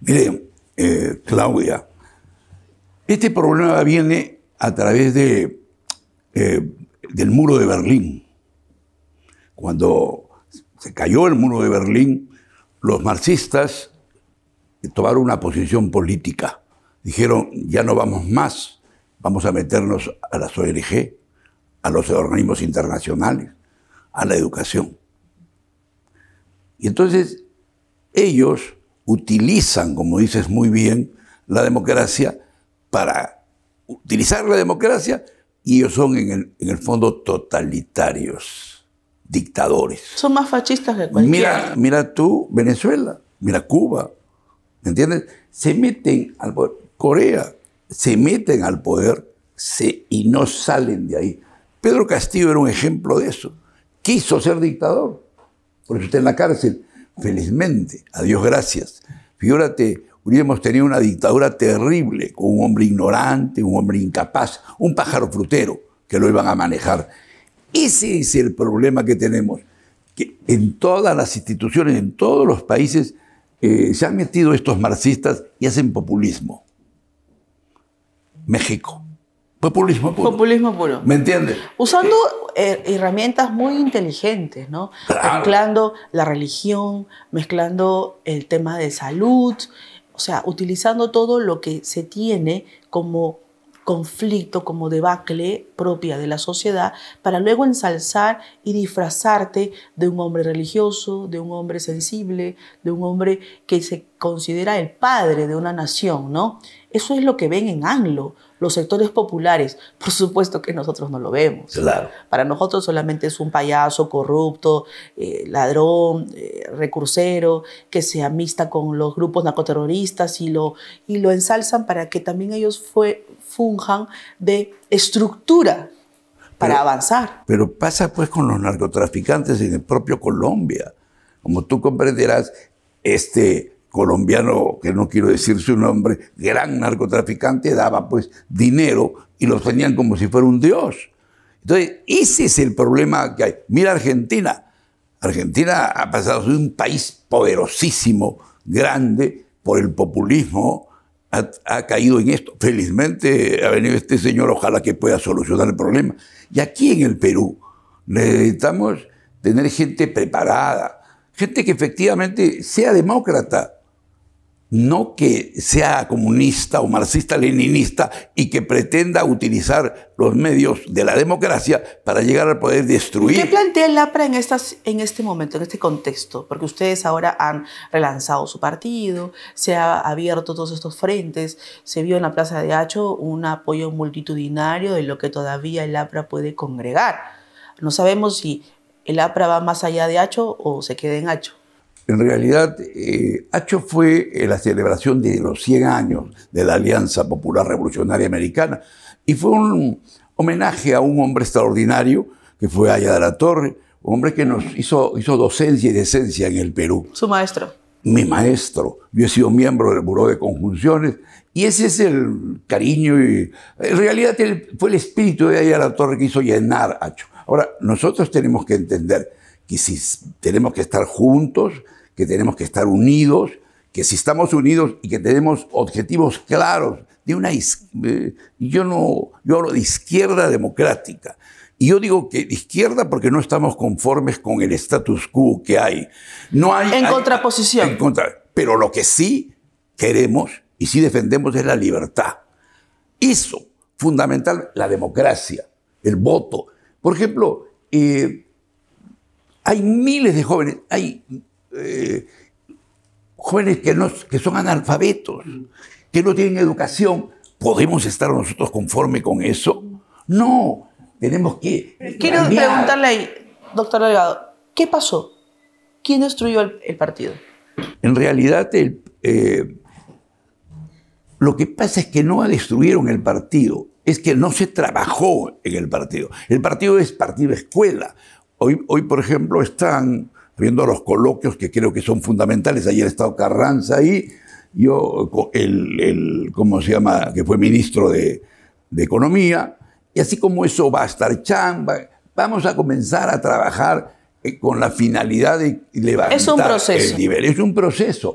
Mire, eh, Claudia, este problema viene a través de, eh, del muro de Berlín. Cuando se cayó el muro de Berlín, los marxistas tomaron una posición política. Dijeron, ya no vamos más, vamos a meternos a las ONG, a los organismos internacionales, a la educación. Y entonces ellos utilizan, como dices muy bien, la democracia para utilizar la democracia y ellos son en el, fondo totalitarios, dictadores. Son más fascistas que cualquier Mira, mira tú, Venezuela, mira Cuba, ¿me entiendes? Se meten al poder, Corea, se meten al poder y no salen de ahí. Pedro Castillo era un ejemplo de eso. Quiso ser dictador, por eso está en la cárcel felizmente, a Dios gracias. Figúrate, hubiéramos tenido una dictadura terrible, con un hombre ignorante, un hombre incapaz, un pájaro frutero que lo iban a manejar. Ese es el problema que tenemos, que en todas las instituciones, en todos los países, eh, se han metido estos marxistas y hacen populismo. México, Populismo puro. Populismo puro. ¿Me entiendes? Usando eh, herramientas muy inteligentes, ¿no? Mezclando la religión, mezclando el tema de salud, o sea, utilizando todo lo que se tiene como conflicto, como debacle propia de la sociedad, para luego ensalzar y disfrazarte de un hombre religioso, de un hombre sensible, de un hombre que se considera el padre de una nación, ¿no? Eso es lo que ven en Anglo, los sectores populares. Por supuesto que nosotros no lo vemos. Claro. Para nosotros solamente es un payaso corrupto, eh, ladrón, eh, recursero, que se amista con los grupos narcoterroristas y lo, y lo ensalzan para que también ellos funjan de estructura para avanzar. Pero pasa pues con los narcotraficantes en el propio Colombia. Como tú comprenderás, este, colombiano, que no quiero decir su nombre, gran narcotraficante, daba pues dinero y los tenían como si fuera un dios. Entonces, ese es el problema que hay. Mira Argentina. Argentina ha pasado de un país poderosísimo, grande, por el populismo, ha, ha, caído en esto. Felizmente ha venido este señor, ojalá que pueda solucionar el problema. Y aquí en el Perú necesitamos tener gente preparada, gente que efectivamente sea demócrata, no que sea comunista o marxista-leninista y que pretenda utilizar los medios de la democracia para llegar al poder destruir. ¿Qué plantea el APRA en, en este momento, en este contexto? Porque ustedes ahora han relanzado su partido, se ha abierto todos estos frentes, se vio en la Plaza de Hacho un apoyo multitudinario de lo que todavía el APRA puede congregar. No sabemos si el APRA va más allá de Hacho o se queda en Hacho. En realidad, eh, Hacho fue eh, la celebración de los 100 años de la Alianza Popular Revolucionaria Americana y fue un homenaje a un hombre extraordinario que fue Aya de la Torre, un hombre que nos hizo, hizo docencia y decencia en el Perú. Su maestro. Mi maestro. Yo he sido miembro del Buró de Conjunciones y ese es el cariño y en realidad fue el espíritu de allá de la Torre que hizo llenar Hacho. Ahora, nosotros tenemos que entender que si tenemos que estar juntos, que tenemos que estar unidos, que si estamos unidos y que tenemos objetivos claros de una eh, yo no yo hablo de izquierda democrática y yo digo que izquierda porque no estamos conformes con el status quo que hay. No hay en contraposición. pero lo que sí queremos y sí defendemos es la libertad. Eso fundamental la democracia, el voto. Por ejemplo, eh, hay miles de jóvenes, hay eh, jóvenes que, no, que son analfabetos, que no tienen educación. ¿Podemos estar nosotros conforme con eso? No, tenemos que... Quiero preguntarle ahí, doctor Delgado, ¿qué pasó? ¿Quién destruyó el, partido? En realidad, eh, lo que pasa es que no destruyeron el partido, es que no se trabajó en el partido. El partido es partido escuela. Hoy, por ejemplo, están viendo los coloquios que creo que son fundamentales. Ayer ha estado Carranza ahí. Yo, el, ¿cómo se llama? Que fue ministro de, Economía. Y así como eso va a estar chamba, vamos a comenzar a trabajar eh, con la finalidad de levantar el nivel. Es un proceso.